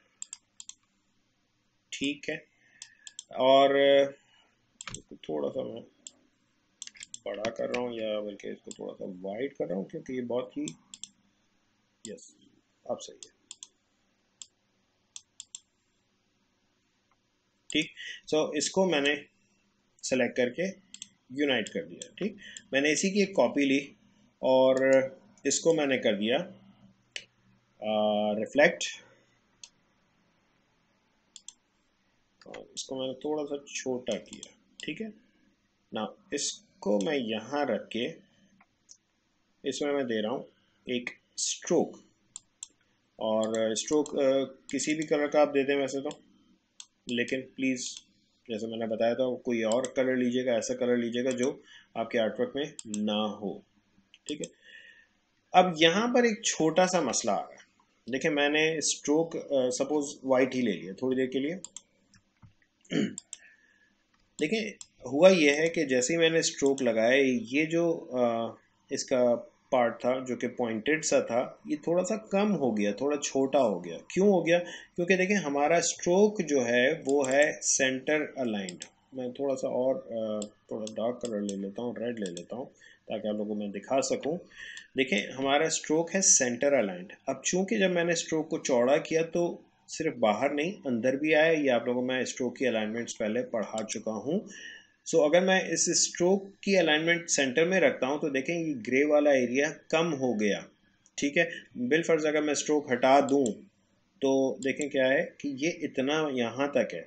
A: ठीक है और थोड़ा सा मैं बड़ा कर रहा हूँ या बल्कि इसको थोड़ा सा वाइड कर रहा हूँ क्योंकि ये बहुत ही यस अब सही है ठीक सो so, इसको मैंने सेलेक्ट करके यूनाइट कर दिया ठीक मैंने इसी की एक कॉपी ली और इसको मैंने कर दिया रिफ्लेक्ट इसको मैंने थोड़ा सा छोटा किया ठीक है ना इस को मैं यहाँ रख के इसमें मैं दे रहा हूँ एक स्ट्रोक और स्ट्रोक uh, uh, किसी भी कलर का आप दे दें वैसे तो लेकिन प्लीज़ जैसे मैंने बताया था कोई और कलर लीजिएगा ऐसा कलर लीजिएगा जो आपके आर्टवर्क में ना हो ठीक है अब यहाँ पर एक छोटा सा मसला आ रहा है देखिए मैंने स्ट्रोक सपोज वाइट ही ले लिया थोड़ी देर के लिए देखें हुआ यह है कि जैसे ही मैंने स्ट्रोक लगाए ये जो आ, इसका पार्ट था जो कि पॉइंटेड सा था ये थोड़ा सा कम हो गया थोड़ा छोटा हो गया क्यों हो गया क्योंकि देखें हमारा स्ट्रोक जो है वो है सेंटर अलाइंड मैं थोड़ा सा और थोड़ा डार्क कलर ले लेता हूँ रेड ले लेता हूँ ताकि आप लोगों को मैं दिखा सकूँ देखें हमारा स्ट्रोक है सेंटर अलाइंड अब चूंकि जब मैंने स्ट्रोक को चौड़ा किया तो सिर्फ बाहर नहीं अंदर भी आए ये आप लोगों में स्ट्रोक की अलाइनमेंट्स पहले पढ़ा चुका हूँ सो so, अगर मैं इस स्ट्रोक की अलाइनमेंट सेंटर में रखता हूँ तो देखें ये ग्रे वाला एरिया कम हो गया ठीक है बिलफर्ज अगर मैं स्ट्रोक हटा दूँ तो देखें क्या है कि ये इतना यहाँ तक है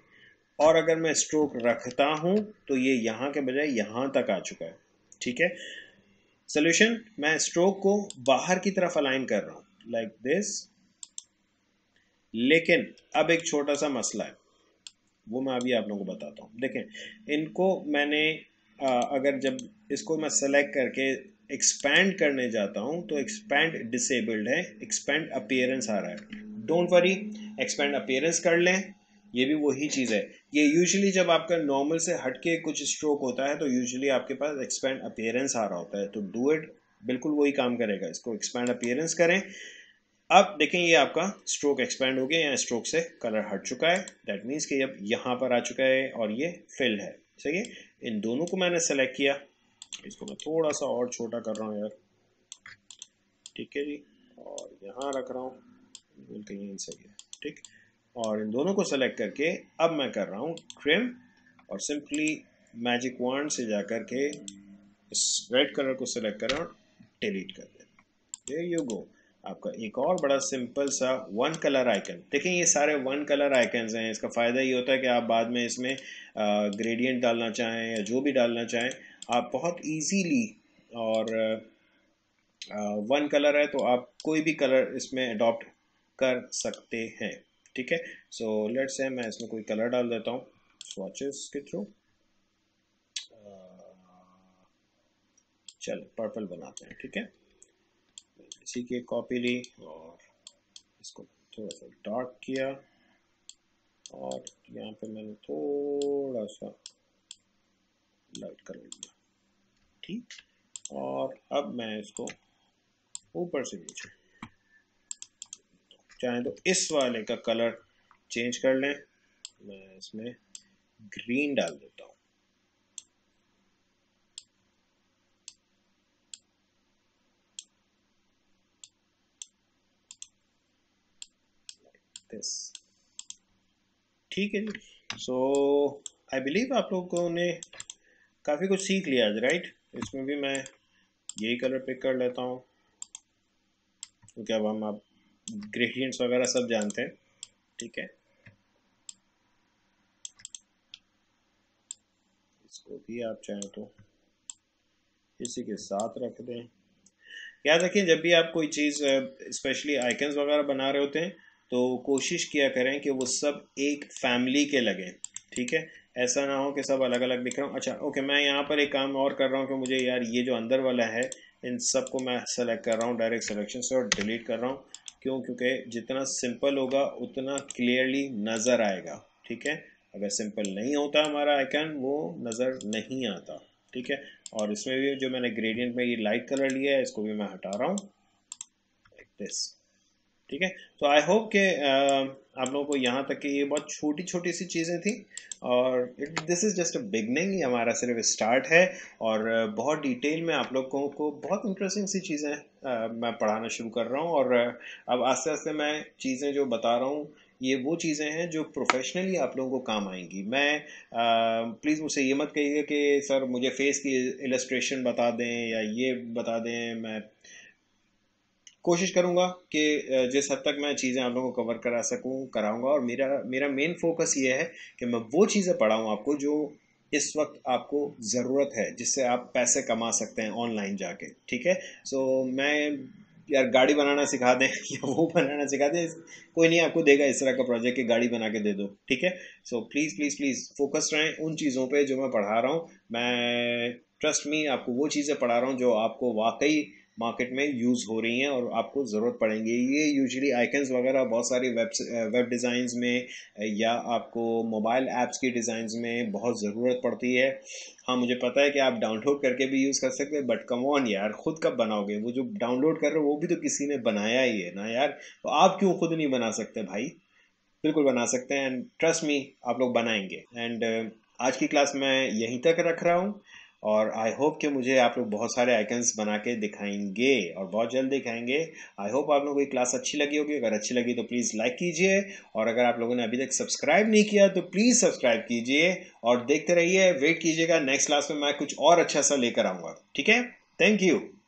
A: और अगर मैं स्ट्रोक रखता हूँ तो ये यहाँ के बजाय यहाँ तक आ चुका है ठीक है सोल्यूशन मैं स्ट्रोक को बाहर की तरफ अलाइन कर रहा हूँ लाइक दिस लेकिन अब एक छोटा सा मसला है वो मैं अभी आप लोगों को बताता हूँ देखें इनको मैंने आ, अगर जब इसको मैं सेलेक्ट करके एक्सपैंड करने जाता हूँ तो एक्सपैंड डिसेबल्ड है एक्सपैंड अपेयरेंस आ रहा है डोंट वरी एक्सपैंड अपेयरेंस कर लें ये भी वही चीज़ है ये यूजुअली जब आपका नॉर्मल से हटके कुछ स्ट्रोक होता है तो यूजुअली आपके पास एक्सपैंड अपेयरेंस आ रहा होता है तो डू इट बिल्कुल वही काम करेगा इसको एक्सपैंड अपेयरेंस करें अब देखें ये आपका स्ट्रोक एक्सपेंड हो गया या स्ट्रोक से कलर हट चुका है दैट मीन्स कि अब यहाँ पर आ चुका है और ये फिल है सही है इन दोनों को मैंने सेलेक्ट किया इसको मैं थोड़ा सा और छोटा कर रहा हूँ यार ठीक है जी और यहाँ रख रहा हूँ बिल्कुल यहीं सही है ठीक और इन दोनों को सेलेक्ट करके अब मैं कर रहा हूँ ट्रिम और सिंपली मैजिक वन से जा कर के इस रेड कलर को सेलेक्ट रहा हूँ डिलीट कर दें देर यू गो आपका एक और बड़ा सिंपल सा वन कलर आइकन देखें ये सारे वन कलर आइकन्स हैं इसका फ़ायदा ये होता है कि आप बाद में इसमें ग्रेडियंट डालना चाहें या जो भी डालना चाहें आप बहुत इजीली और वन कलर है तो आप कोई भी कलर इसमें अडॉप्ट कर सकते हैं ठीक है सो लेट्स से मैं इसमें कोई कलर डाल देता हूँ स्वाचेस के थ्रू चलो पर्पल बनाते हैं ठीक है इसी की कॉपी ली और इसको थोड़ा सा डार्क किया और यहाँ पे मैंने थोड़ा सा लाइट कर लिया ठीक और अब मैं इसको ऊपर से नीचे चाहे तो इस वाले का कलर चेंज कर लें मैं इसमें ग्रीन डाल देता हूँ दिस ठीक है सो आई बिलीव आप लोगों ने काफ़ी कुछ सीख लिया आज राइट इसमें भी मैं यही कलर पिक कर लेता हूँ क्योंकि अब हम आप ग्रेडियंट्स वगैरह सब जानते हैं ठीक है इसको भी आप चाहें तो इसी के साथ रख दें याद रखिए जब भी आप कोई चीज़ स्पेशली आइकन्स वगैरह बना रहे होते हैं तो कोशिश किया करें कि वो सब एक फैमिली के लगें ठीक है ऐसा ना हो कि सब अलग अलग दिख रहा हूँ अच्छा ओके मैं यहाँ पर एक काम और कर रहा हूँ कि मुझे यार ये जो अंदर वाला है इन सब को मैं सेलेक्ट कर रहा हूँ डायरेक्ट सेलेक्शन से और डिलीट कर रहा हूँ क्यों क्योंकि जितना सिंपल होगा उतना क्लियरली नज़र आएगा ठीक है अगर सिंपल नहीं होता हमारा आइकन वो नज़र नहीं आता ठीक है और इसमें भी जो मैंने ग्रेडियंट में ये लाइट कलर लिया है इसको भी मैं हटा रहा हूँ लाइक दिस ठीक है तो आई होप के आप लोगों को यहाँ तक कि ये बहुत छोटी छोटी सी चीज़ें थी और this is just a beginning ये हमारा सिर्फ स्टार्ट है और uh, बहुत डिटेल में आप लोगों को बहुत इंटरेस्टिंग सी चीज़ें uh, मैं पढ़ाना शुरू कर रहा हूँ और uh, अब आस्ते आस्ते मैं चीज़ें जो बता रहा हूँ ये वो चीज़ें हैं जो प्रोफेशनली आप लोगों को काम आएंगी मैं प्लीज़ मुझसे ये मत कहिएगा कि सर मुझे फेस की इलस्ट्रेशन बता दें या ये बता दें मैं कोशिश करूँगा कि जिस हद तक मैं चीज़ें आप लोगों को कवर करा सकूँ कराऊँगा और मेरा मेरा मेन फोकस ये है कि मैं वो चीज़ें पढ़ाऊँ आपको जो इस वक्त आपको ज़रूरत है जिससे आप पैसे कमा सकते हैं ऑनलाइन जाके ठीक है सो so, मैं यार गाड़ी बनाना सिखा दें या वो बनाना सिखा दें कोई नहीं आपको देगा इस तरह का प्रोजेक्ट कि गाड़ी बना के दे दो ठीक है so please please please focus रहें उन चीज़ों पर जो मैं पढ़ा रहा हूँ मैं ट्रस्ट मी आपको वो चीज़ें पढ़ा रहा हूँ जो आपको वाकई मार्केट में यूज़ हो रही हैं और आपको ज़रूरत पड़ेंगी ये यूजुअली आइकन्स वगैरह बहुत सारी वेब वेब डिज़ाइन में या आपको मोबाइल ऐप्स की डिज़ाइंस में बहुत ज़रूरत पड़ती है हाँ मुझे पता है कि आप डाउनलोड करके भी यूज़ कर सकते हैं बट कम ऑन यार खुद कब बनाओगे वो जो डाउनलोड कर रहे हो वो भी तो किसी ने बनाया ही है ना यार तो आप क्यों खुद नहीं बना सकते भाई बिल्कुल बना सकते हैं एंड ट्रस्ट मी आप लोग बनाएंगे एंड uh, आज की क्लास मैं यहीं तक रख रहा हूँ और आई होप कि मुझे आप लोग बहुत सारे आइकन्स बना के दिखाएंगे और बहुत जल्द दिखाएंगे आई होप आप लोगों को ये क्लास अच्छी लगी होगी अगर अच्छी लगी तो प्लीज़ लाइक कीजिए और अगर आप लोगों ने अभी तक सब्सक्राइब नहीं किया तो प्लीज़ सब्सक्राइब कीजिए और देखते रहिए वेट कीजिएगा नेक्स्ट क्लास में मैं कुछ और अच्छा सा लेकर आऊँगा ठीक है थैंक यू